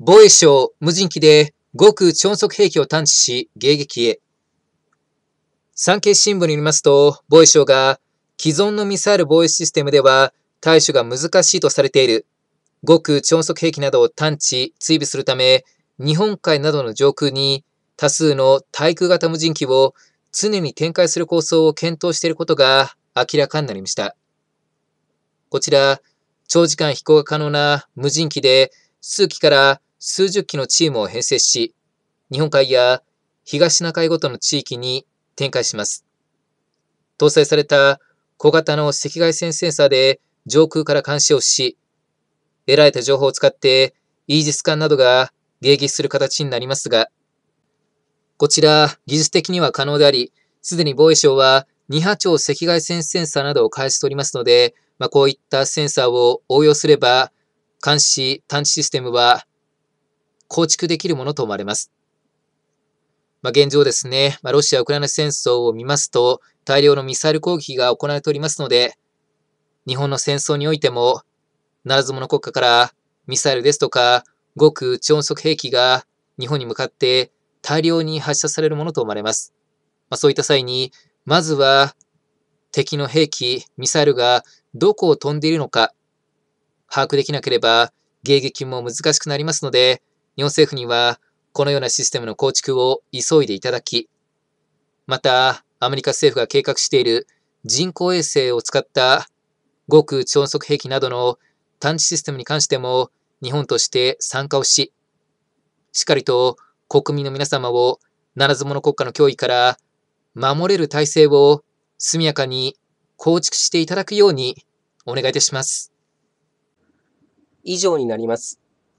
防衛省無人機で極超速兵器を探知し迎撃へ。産経新聞によりますと、防衛省が既存のミサイル防衛システムでは対処が難しいとされている極超速兵器などを探知、追尾するため、日本海などの上空に多数の対空型無人機を常に展開する構想を検討していることが明らかになりました。こちら、長時間飛行が可能な無人機で数機から数十機のチームを編成し、日本海や東シナ海ごとの地域に展開します。搭載された小型の赤外線センサーで上空から監視をし、得られた情報を使ってイージス艦などが迎撃する形になりますが、こちら技術的には可能であり、すでに防衛省は2波長赤外線センサーなどを開始しておりますので、まあ、こういったセンサーを応用すれば、監視、探知システムは構築できるものと思われます。まあ、現状ですね、まあ、ロシア・ウクライナ戦争を見ますと、大量のミサイル攻撃が行われておりますので、日本の戦争においても、ならず者国家からミサイルですとか、極超音速兵器が日本に向かって大量に発射されるものと思われます。まあ、そういった際に、まずは敵の兵器、ミサイルがどこを飛んでいるのか、把握できなければ迎撃も難しくなりますので、日本政府にはこのようなシステムの構築を急いでいただき、またアメリカ政府が計画している人工衛星を使った極超音速兵器などの探知システムに関しても日本として参加をし、しっかりと国民の皆様をならず者国家の脅威から守れる体制を速やかに構築していただくようにお願いいたします。以上になります。